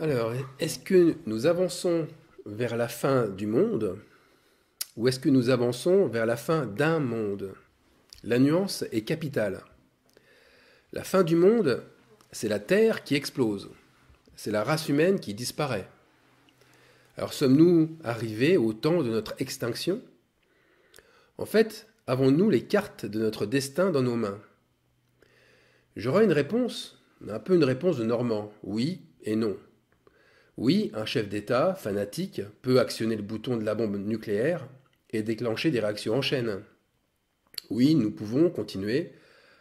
Alors, est-ce que nous avançons vers la fin du monde ou est-ce que nous avançons vers la fin d'un monde La nuance est capitale. La fin du monde, c'est la Terre qui explose, c'est la race humaine qui disparaît. Alors sommes-nous arrivés au temps de notre extinction En fait, avons-nous les cartes de notre destin dans nos mains J'aurai une réponse, un peu une réponse de Normand, oui et non. Oui, un chef d'État, fanatique, peut actionner le bouton de la bombe nucléaire et déclencher des réactions en chaîne. Oui, nous pouvons continuer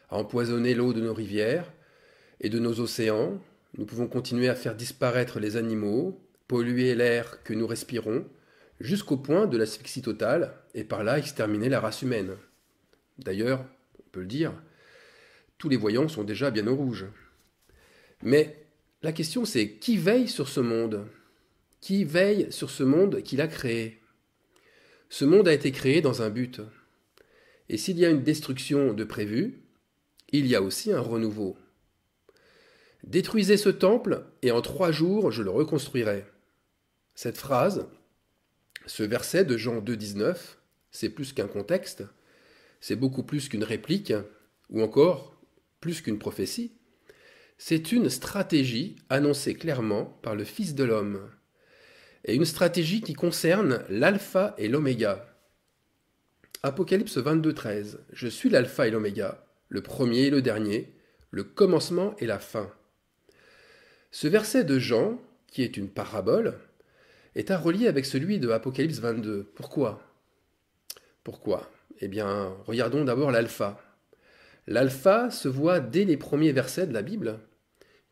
à empoisonner l'eau de nos rivières et de nos océans, nous pouvons continuer à faire disparaître les animaux, polluer l'air que nous respirons, jusqu'au point de l'asphyxie totale, et par là exterminer la race humaine. D'ailleurs, on peut le dire, tous les voyants sont déjà bien au rouge. Mais la question c'est qui veille sur ce monde Qui veille sur ce monde qu'il a créé Ce monde a été créé dans un but. Et s'il y a une destruction de prévu, il y a aussi un renouveau. Détruisez ce temple et en trois jours je le reconstruirai. Cette phrase, ce verset de Jean 2,19, c'est plus qu'un contexte, c'est beaucoup plus qu'une réplique, ou encore plus qu'une prophétie. C'est une stratégie annoncée clairement par le Fils de l'homme, et une stratégie qui concerne l'alpha et l'oméga. Apocalypse 22,13. Je suis l'alpha et l'oméga, le premier et le dernier, le commencement et la fin. Ce verset de Jean, qui est une parabole, est à relier avec celui de Apocalypse 22. Pourquoi Pourquoi Eh bien, regardons d'abord l'alpha. L'alpha se voit dès les premiers versets de la Bible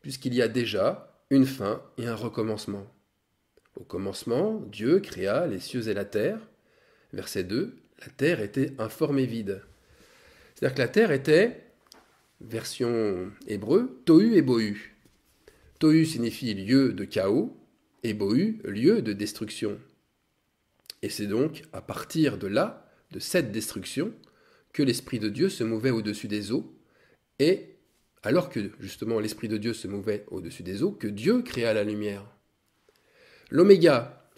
puisqu'il y a déjà une fin et un recommencement. Au commencement, Dieu créa les cieux et la terre. Verset 2, la terre était informée et vide. C'est-à-dire que la terre était, version hébreu, tohu et bohu. Tohu signifie lieu de chaos et bohu, lieu de destruction. Et c'est donc à partir de là, de cette destruction, que l'Esprit de Dieu se mouvait au-dessus des eaux et alors que justement l'Esprit de Dieu se mouvait au-dessus des eaux, que Dieu créa la lumière. L'oméga.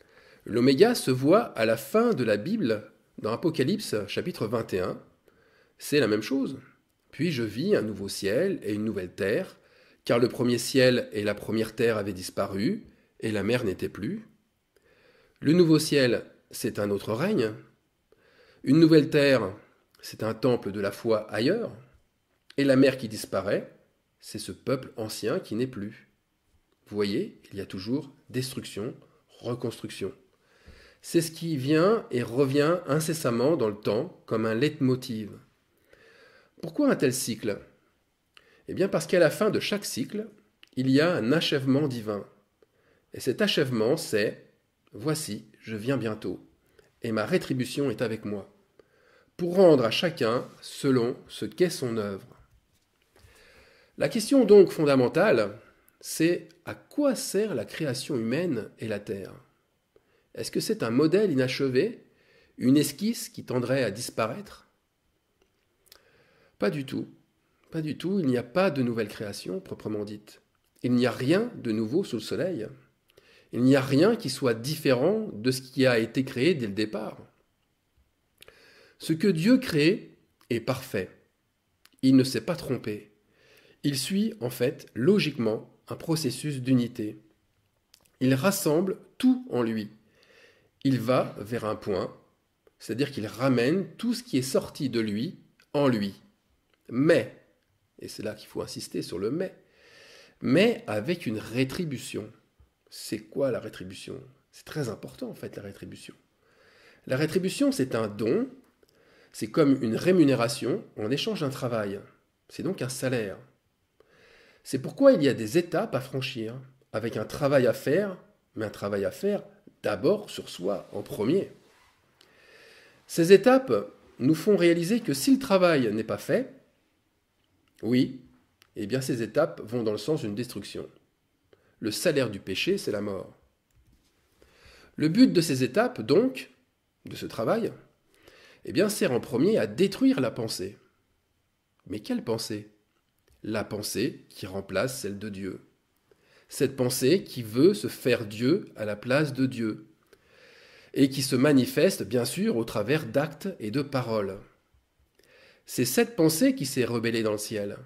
L'oméga se voit à la fin de la Bible, dans Apocalypse chapitre 21. C'est la même chose. Puis je vis un nouveau ciel et une nouvelle terre, car le premier ciel et la première terre avaient disparu, et la mer n'était plus. Le nouveau ciel, c'est un autre règne. Une nouvelle terre, c'est un temple de la foi ailleurs, et la mer qui disparaît, c'est ce peuple ancien qui n'est plus. Vous voyez, il y a toujours destruction, reconstruction. C'est ce qui vient et revient incessamment dans le temps comme un leitmotiv. Pourquoi un tel cycle Eh bien parce qu'à la fin de chaque cycle, il y a un achèvement divin. Et cet achèvement, c'est ⁇ Voici, je viens bientôt, et ma rétribution est avec moi ⁇ pour rendre à chacun selon ce qu'est son œuvre. La question donc fondamentale, c'est à quoi sert la création humaine et la Terre Est-ce que c'est un modèle inachevé, une esquisse qui tendrait à disparaître Pas du tout. Pas du tout, il n'y a pas de nouvelle création proprement dite. Il n'y a rien de nouveau sous le soleil. Il n'y a rien qui soit différent de ce qui a été créé dès le départ. Ce que Dieu crée est parfait. Il ne s'est pas trompé. Il suit en fait logiquement un processus d'unité. Il rassemble tout en lui. Il va vers un point, c'est-à-dire qu'il ramène tout ce qui est sorti de lui en lui. Mais, et c'est là qu'il faut insister sur le mais, mais avec une rétribution. C'est quoi la rétribution C'est très important en fait la rétribution. La rétribution, c'est un don, c'est comme une rémunération en échange d'un travail. C'est donc un salaire. C'est pourquoi il y a des étapes à franchir, hein. avec un travail à faire, mais un travail à faire d'abord sur soi, en premier. Ces étapes nous font réaliser que si le travail n'est pas fait, oui, eh bien ces étapes vont dans le sens d'une destruction. Le salaire du péché, c'est la mort. Le but de ces étapes, donc, de ce travail, eh bien, sert en premier à détruire la pensée. Mais quelle pensée la pensée qui remplace celle de Dieu. Cette pensée qui veut se faire Dieu à la place de Dieu, et qui se manifeste bien sûr au travers d'actes et de paroles. C'est cette pensée qui s'est rebellée dans le ciel.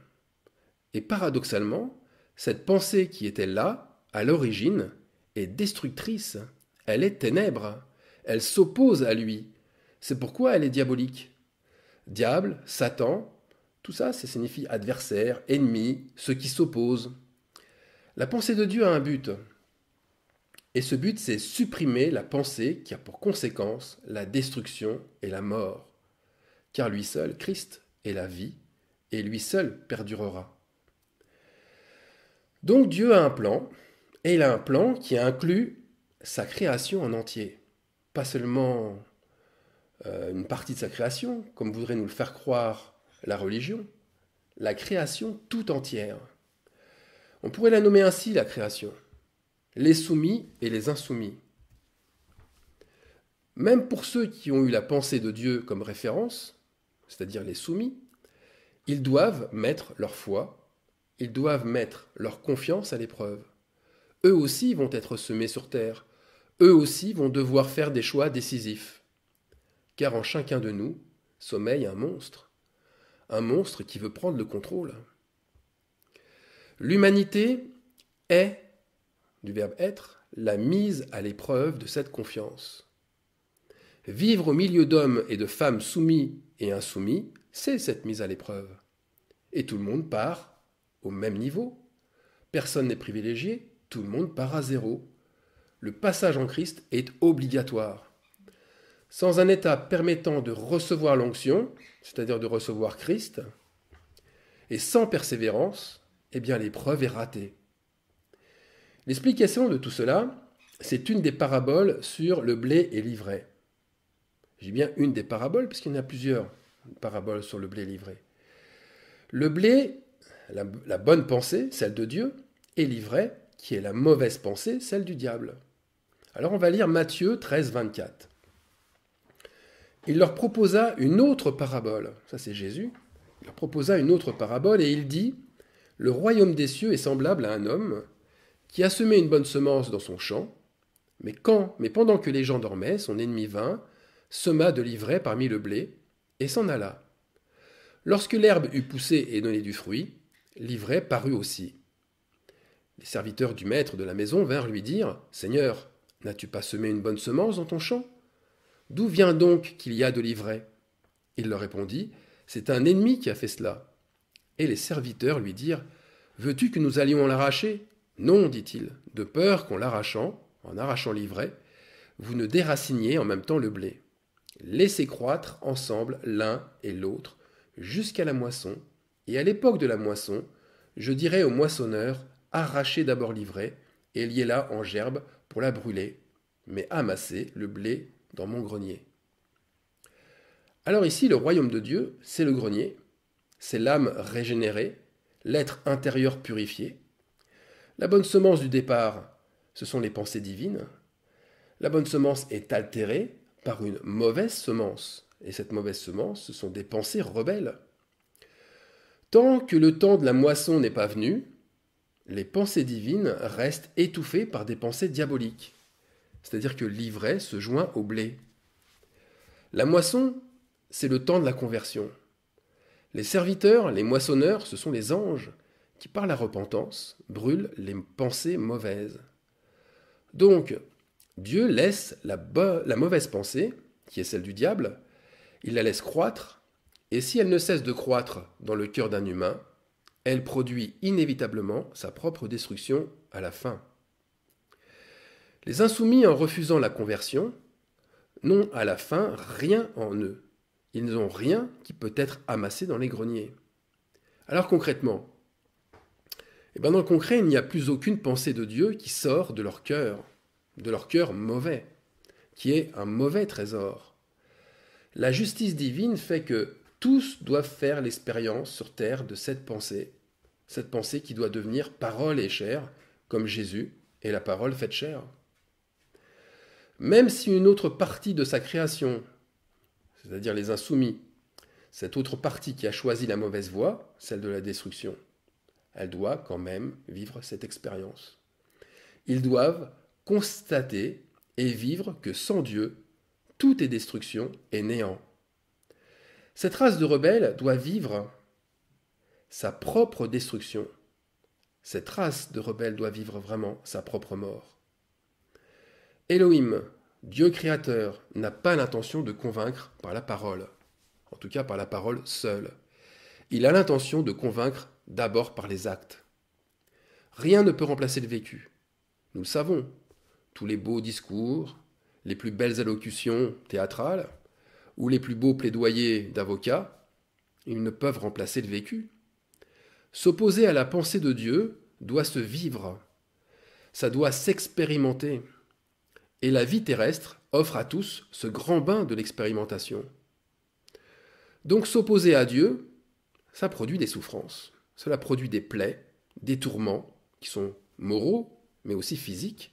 Et paradoxalement, cette pensée qui était là, à l'origine, est destructrice, elle est ténèbre, elle s'oppose à lui. C'est pourquoi elle est diabolique. Diable, Satan, tout ça, ça signifie adversaire, ennemi, ceux qui s'opposent. La pensée de Dieu a un but. Et ce but, c'est supprimer la pensée qui a pour conséquence la destruction et la mort. Car lui seul, Christ, est la vie, et lui seul perdurera. Donc Dieu a un plan, et il a un plan qui inclut sa création en entier. Pas seulement euh, une partie de sa création, comme voudrait nous le faire croire la religion, la création tout entière. On pourrait la nommer ainsi la création, les soumis et les insoumis. Même pour ceux qui ont eu la pensée de Dieu comme référence, c'est-à-dire les soumis, ils doivent mettre leur foi, ils doivent mettre leur confiance à l'épreuve. Eux aussi vont être semés sur terre, eux aussi vont devoir faire des choix décisifs. Car en chacun de nous sommeille un monstre un monstre qui veut prendre le contrôle. L'humanité est, du verbe être, la mise à l'épreuve de cette confiance. Vivre au milieu d'hommes et de femmes soumis et insoumis, c'est cette mise à l'épreuve. Et tout le monde part au même niveau. Personne n'est privilégié, tout le monde part à zéro. Le passage en Christ est obligatoire sans un état permettant de recevoir l'onction, c'est-à-dire de recevoir Christ, et sans persévérance, eh bien l'épreuve est ratée. L'explication de tout cela, c'est une des paraboles sur le blé et l'ivraie. J'ai bien une des paraboles, puisqu'il y en a plusieurs paraboles sur le blé livré. Le blé, la, la bonne pensée, celle de Dieu, et l'ivraie, qui est la mauvaise pensée, celle du diable. Alors on va lire Matthieu 13, 24 il leur proposa une autre parabole. Ça, c'est Jésus. Il leur proposa une autre parabole et il dit Le royaume des cieux est semblable à un homme qui a semé une bonne semence dans son champ, mais quand, mais pendant que les gens dormaient, son ennemi vint, sema de l'ivraie parmi le blé et s'en alla. Lorsque l'herbe eut poussé et donné du fruit, l'ivraie parut aussi. Les serviteurs du maître de la maison vinrent lui dire Seigneur, n'as-tu pas semé une bonne semence dans ton champ D'où vient donc qu'il y a de l'ivraie Il leur répondit, C'est un ennemi qui a fait cela. Et les serviteurs lui dirent, Veux-tu que nous allions l'arracher Non, dit-il, de peur qu'en l'arrachant, en arrachant l'ivraie, vous ne déraciniez en même temps le blé. Laissez croître ensemble l'un et l'autre jusqu'à la moisson, et à l'époque de la moisson, je dirai au moissonneur, arrachez d'abord l'ivraie, et liez-la en gerbe pour la brûler, mais amassez le blé dans mon grenier. Alors ici, le royaume de Dieu, c'est le grenier, c'est l'âme régénérée, l'être intérieur purifié. La bonne semence du départ, ce sont les pensées divines. La bonne semence est altérée par une mauvaise semence, et cette mauvaise semence, ce sont des pensées rebelles. Tant que le temps de la moisson n'est pas venu, les pensées divines restent étouffées par des pensées diaboliques c'est-à-dire que l'ivraie se joint au blé. La moisson, c'est le temps de la conversion. Les serviteurs, les moissonneurs, ce sont les anges qui, par la repentance, brûlent les pensées mauvaises. Donc, Dieu laisse la, la mauvaise pensée, qui est celle du diable, il la laisse croître, et si elle ne cesse de croître dans le cœur d'un humain, elle produit inévitablement sa propre destruction à la fin. Les insoumis, en refusant la conversion, n'ont à la fin rien en eux. Ils n'ont rien qui peut être amassé dans les greniers. Alors concrètement, eh ben, dans le concret, il n'y a plus aucune pensée de Dieu qui sort de leur cœur, de leur cœur mauvais, qui est un mauvais trésor. La justice divine fait que tous doivent faire l'expérience sur terre de cette pensée, cette pensée qui doit devenir parole et chair, comme Jésus est la parole faite chair même si une autre partie de sa création, c'est-à-dire les insoumis, cette autre partie qui a choisi la mauvaise voie, celle de la destruction, elle doit quand même vivre cette expérience. Ils doivent constater et vivre que sans Dieu, tout est destruction et néant. Cette race de rebelles doit vivre sa propre destruction. Cette race de rebelles doit vivre vraiment sa propre mort. Elohim, Dieu créateur n'a pas l'intention de convaincre par la parole, en tout cas par la parole seule. Il a l'intention de convaincre d'abord par les actes. Rien ne peut remplacer le vécu. Nous le savons. Tous les beaux discours, les plus belles allocutions théâtrales, ou les plus beaux plaidoyers d'avocats, ils ne peuvent remplacer le vécu. S'opposer à la pensée de Dieu doit se vivre, ça doit s'expérimenter et la vie terrestre offre à tous ce grand bain de l'expérimentation. Donc s'opposer à Dieu, ça produit des souffrances, cela produit des plaies, des tourments, qui sont moraux, mais aussi physiques,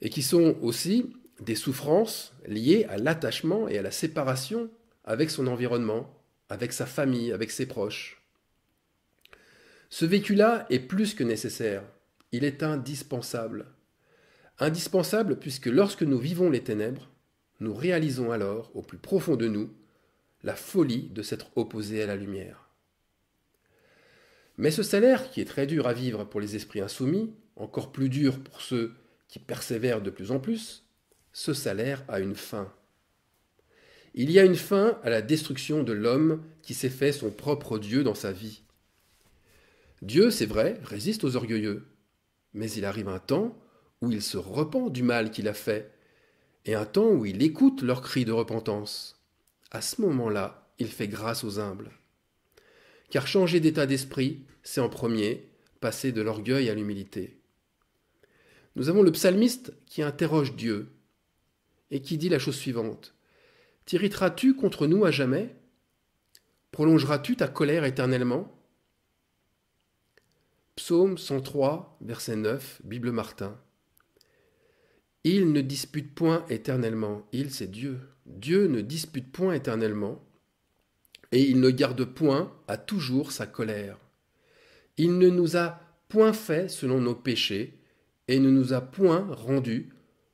et qui sont aussi des souffrances liées à l'attachement et à la séparation avec son environnement, avec sa famille, avec ses proches. Ce vécu-là est plus que nécessaire, il est indispensable. Indispensable puisque lorsque nous vivons les ténèbres, nous réalisons alors, au plus profond de nous, la folie de s'être opposé à la lumière. Mais ce salaire, qui est très dur à vivre pour les esprits insoumis, encore plus dur pour ceux qui persévèrent de plus en plus, ce salaire a une fin. Il y a une fin à la destruction de l'homme qui s'est fait son propre Dieu dans sa vie. Dieu, c'est vrai, résiste aux orgueilleux, mais il arrive un temps où il se repent du mal qu'il a fait, et un temps où il écoute leurs cris de repentance. À ce moment-là, il fait grâce aux humbles. Car changer d'état d'esprit, c'est en premier passer de l'orgueil à l'humilité. Nous avons le psalmiste qui interroge Dieu et qui dit la chose suivante. T'irriteras-tu contre nous à jamais Prolongeras-tu ta colère éternellement Psaume 103, verset 9, Bible Martin. Il ne dispute point éternellement. Il, c'est Dieu. Dieu ne dispute point éternellement, et il ne garde point à toujours sa colère. Il ne nous a point fait selon nos péchés, et ne nous a point rendus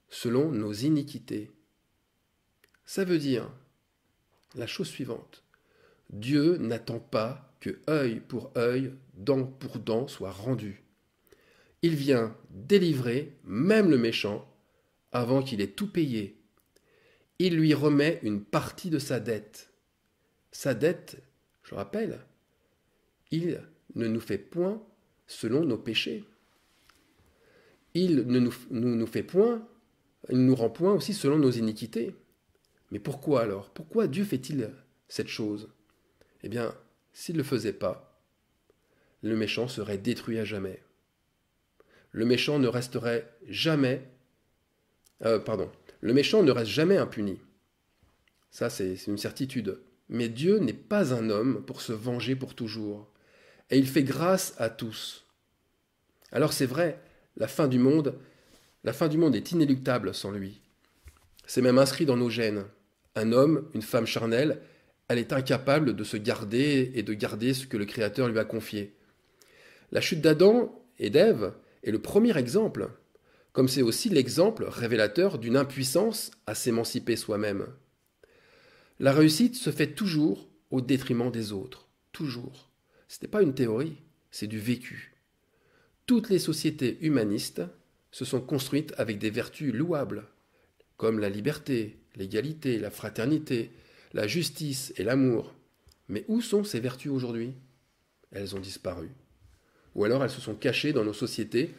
selon nos iniquités. Ça veut dire la chose suivante. Dieu n'attend pas que œil pour œil, dent pour dent soit rendu. Il vient délivrer même le méchant avant qu'il ait tout payé, il lui remet une partie de sa dette. Sa dette, je rappelle, il ne nous fait point selon nos péchés. Il ne nous, nous, fait point, il nous rend point aussi selon nos iniquités. Mais pourquoi alors Pourquoi Dieu fait-il cette chose Eh bien, s'il ne le faisait pas, le méchant serait détruit à jamais. Le méchant ne resterait jamais euh, pardon, le méchant ne reste jamais impuni. Ça, c'est une certitude. Mais Dieu n'est pas un homme pour se venger pour toujours. Et il fait grâce à tous. Alors c'est vrai, la fin du monde, la fin du monde est inéluctable sans lui. C'est même inscrit dans nos gènes. Un homme, une femme charnelle, elle est incapable de se garder et de garder ce que le Créateur lui a confié. La chute d'Adam et d'Ève est le premier exemple comme c'est aussi l'exemple révélateur d'une impuissance à s'émanciper soi-même. La réussite se fait toujours au détriment des autres, toujours. Ce n'est pas une théorie, c'est du vécu. Toutes les sociétés humanistes se sont construites avec des vertus louables, comme la liberté, l'égalité, la fraternité, la justice et l'amour. Mais où sont ces vertus aujourd'hui Elles ont disparu. Ou alors elles se sont cachées dans nos sociétés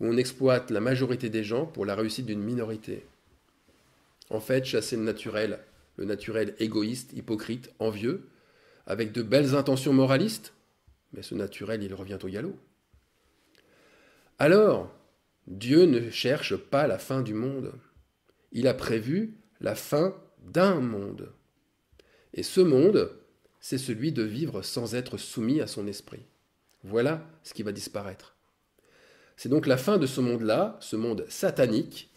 où on exploite la majorité des gens pour la réussite d'une minorité. En fait, chasser le naturel, le naturel égoïste, hypocrite, envieux, avec de belles intentions moralistes, mais ce naturel, il revient au galop. Alors, Dieu ne cherche pas la fin du monde. Il a prévu la fin d'un monde. Et ce monde, c'est celui de vivre sans être soumis à son esprit. Voilà ce qui va disparaître. C'est donc la fin de ce monde-là, ce monde satanique,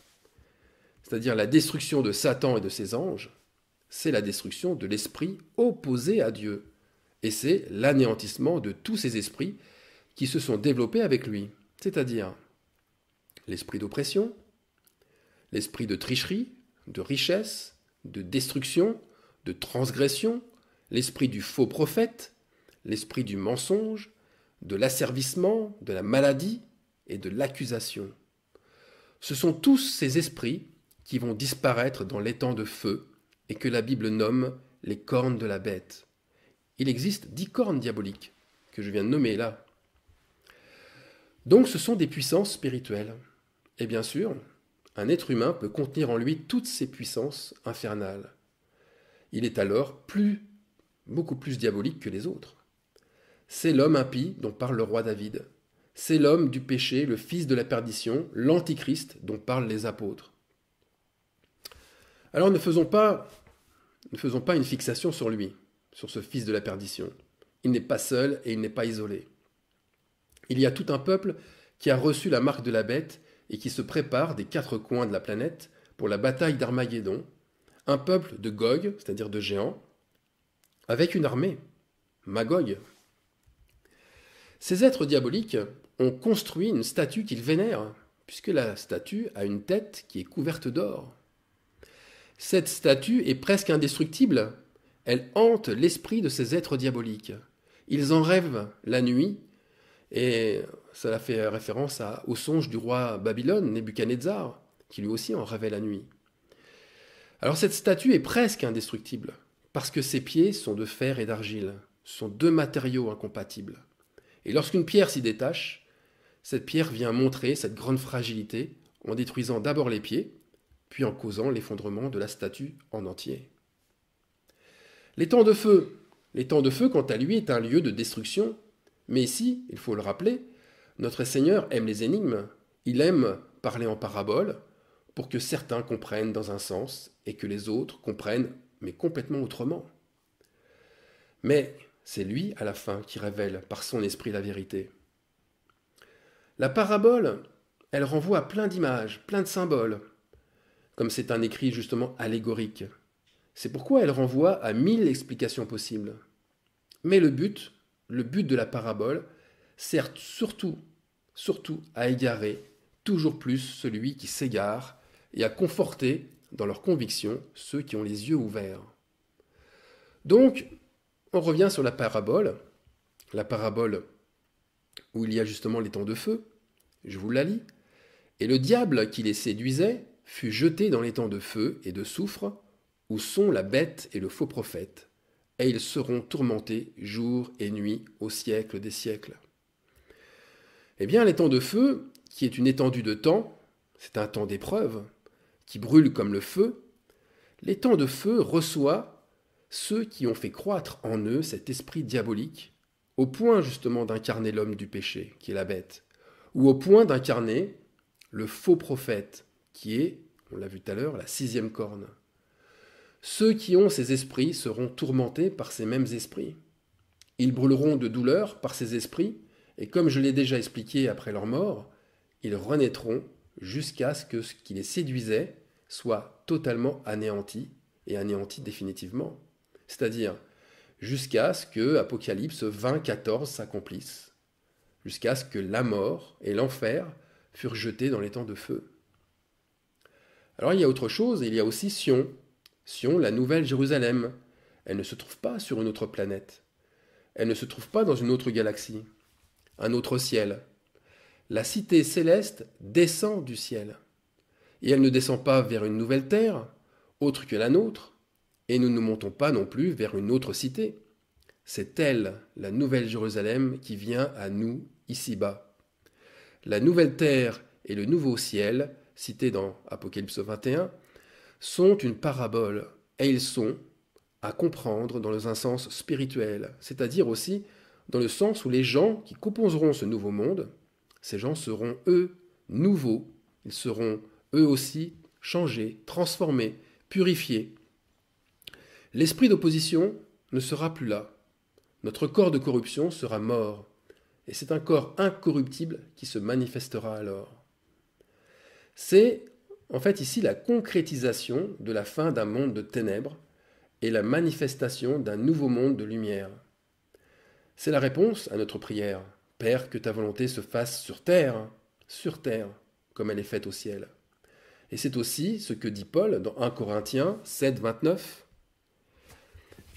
c'est-à-dire la destruction de Satan et de ses anges, c'est la destruction de l'esprit opposé à Dieu. Et c'est l'anéantissement de tous ces esprits qui se sont développés avec lui, c'est-à-dire l'esprit d'oppression, l'esprit de tricherie, de richesse, de destruction, de transgression, l'esprit du faux prophète, l'esprit du mensonge, de l'asservissement, de la maladie, et de l'accusation. Ce sont tous ces esprits qui vont disparaître dans l'étang de feu et que la Bible nomme les cornes de la bête. Il existe dix cornes diaboliques que je viens de nommer là. Donc ce sont des puissances spirituelles. Et bien sûr, un être humain peut contenir en lui toutes ces puissances infernales. Il est alors plus, beaucoup plus diabolique que les autres. C'est l'homme impie dont parle le roi David c'est l'homme du péché, le fils de la perdition, l'antichrist dont parlent les apôtres. Alors ne faisons pas, ne faisons pas une fixation sur lui, sur ce fils de la perdition. Il n'est pas seul et il n'est pas isolé. Il y a tout un peuple qui a reçu la marque de la bête et qui se prépare des quatre coins de la planète pour la bataille d'Armageddon, un peuple de Gog, c'est-à-dire de géants, avec une armée, Magog. Ces êtres diaboliques, on construit une statue qu'ils vénèrent, puisque la statue a une tête qui est couverte d'or. Cette statue est presque indestructible. Elle hante l'esprit de ces êtres diaboliques. Ils en rêvent la nuit, et cela fait référence à, au songe du roi Babylone, Nebuchadnezzar, qui lui aussi en rêvait la nuit. Alors cette statue est presque indestructible, parce que ses pieds sont de fer et d'argile, sont deux matériaux incompatibles. Et lorsqu'une pierre s'y détache, cette pierre vient montrer cette grande fragilité en détruisant d'abord les pieds, puis en causant l'effondrement de la statue en entier. L'étang de feu. L'étang de feu, quant à lui, est un lieu de destruction. Mais ici, il faut le rappeler, notre Seigneur aime les énigmes. Il aime parler en parabole pour que certains comprennent dans un sens et que les autres comprennent, mais complètement autrement. Mais c'est lui, à la fin, qui révèle par son esprit la vérité. La parabole, elle renvoie à plein d'images, plein de symboles, comme c'est un écrit justement allégorique. C'est pourquoi elle renvoie à mille explications possibles. Mais le but, le but de la parabole, sert surtout, surtout à égarer toujours plus celui qui s'égare et à conforter dans leurs convictions ceux qui ont les yeux ouverts. Donc, on revient sur la parabole, la parabole où il y a justement les temps de feu. Je vous la lis. Et le diable qui les séduisait fut jeté dans les temps de feu et de soufre, où sont la bête et le faux prophète, et ils seront tourmentés jour et nuit au siècle des siècles. Eh bien, les temps de feu, qui est une étendue de temps, c'est un temps d'épreuve, qui brûle comme le feu, les temps de feu reçoit ceux qui ont fait croître en eux cet esprit diabolique au point justement d'incarner l'homme du péché, qui est la bête, ou au point d'incarner le faux prophète, qui est, on l'a vu tout à l'heure, la sixième corne. Ceux qui ont ces esprits seront tourmentés par ces mêmes esprits. Ils brûleront de douleur par ces esprits, et comme je l'ai déjà expliqué après leur mort, ils renaîtront jusqu'à ce que ce qui les séduisait soit totalement anéanti, et anéanti définitivement. C'est-à-dire, jusqu'à ce que Apocalypse 20, 14 s'accomplisse, jusqu'à ce que la mort et l'enfer furent jetés dans les temps de feu. Alors il y a autre chose, il y a aussi Sion, Sion, la nouvelle Jérusalem. Elle ne se trouve pas sur une autre planète, elle ne se trouve pas dans une autre galaxie, un autre ciel. La cité céleste descend du ciel, et elle ne descend pas vers une nouvelle terre, autre que la nôtre, et nous ne montons pas non plus vers une autre cité. C'est elle, la nouvelle Jérusalem, qui vient à nous ici-bas. La nouvelle terre et le nouveau ciel, cités dans Apocalypse 21, sont une parabole, et ils sont à comprendre dans un sens spirituel, c'est-à-dire aussi dans le sens où les gens qui composeront ce nouveau monde, ces gens seront eux nouveaux, ils seront eux aussi changés, transformés, purifiés, L'esprit d'opposition ne sera plus là. Notre corps de corruption sera mort, et c'est un corps incorruptible qui se manifestera alors. C'est en fait ici la concrétisation de la fin d'un monde de ténèbres et la manifestation d'un nouveau monde de lumière. C'est la réponse à notre prière. Père, que ta volonté se fasse sur terre, sur terre, comme elle est faite au ciel. Et c'est aussi ce que dit Paul dans 1 Corinthiens 7, 29.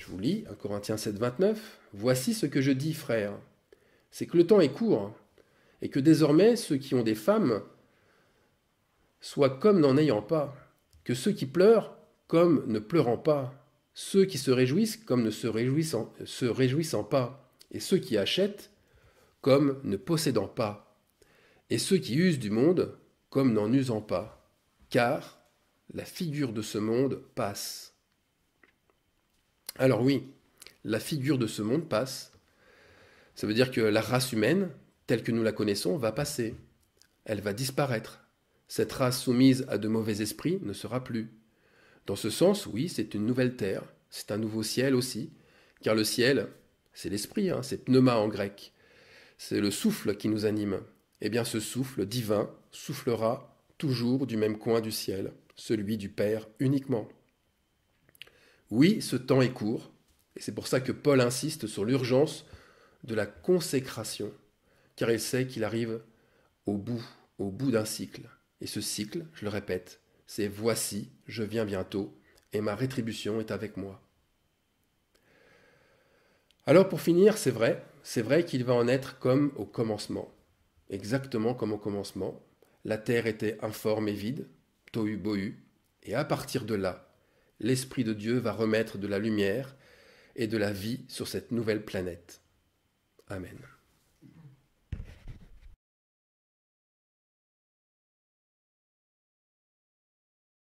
Je vous lis 1 Corinthiens 7, 29. Voici ce que je dis, frères. C'est que le temps est court hein, et que désormais ceux qui ont des femmes soient comme n'en ayant pas, que ceux qui pleurent comme ne pleurant pas, ceux qui se réjouissent comme ne se réjouissant, se réjouissant pas, et ceux qui achètent comme ne possédant pas, et ceux qui usent du monde comme n'en usant pas, car la figure de ce monde passe. Alors oui, la figure de ce monde passe. Ça veut dire que la race humaine, telle que nous la connaissons, va passer. Elle va disparaître. Cette race soumise à de mauvais esprits ne sera plus. Dans ce sens, oui, c'est une nouvelle terre, c'est un nouveau ciel aussi, car le ciel, c'est l'esprit, hein, c'est pneuma en grec, c'est le souffle qui nous anime. Eh bien ce souffle divin soufflera toujours du même coin du ciel, celui du Père uniquement. Oui, ce temps est court, et c'est pour ça que Paul insiste sur l'urgence de la consécration, car il sait qu'il arrive au bout, au bout d'un cycle. Et ce cycle, je le répète, c'est voici, je viens bientôt, et ma rétribution est avec moi. Alors pour finir, c'est vrai, c'est vrai qu'il va en être comme au commencement, exactement comme au commencement. La terre était informe et vide, tohu bohu, et à partir de là, l'Esprit de Dieu va remettre de la lumière et de la vie sur cette nouvelle planète. Amen.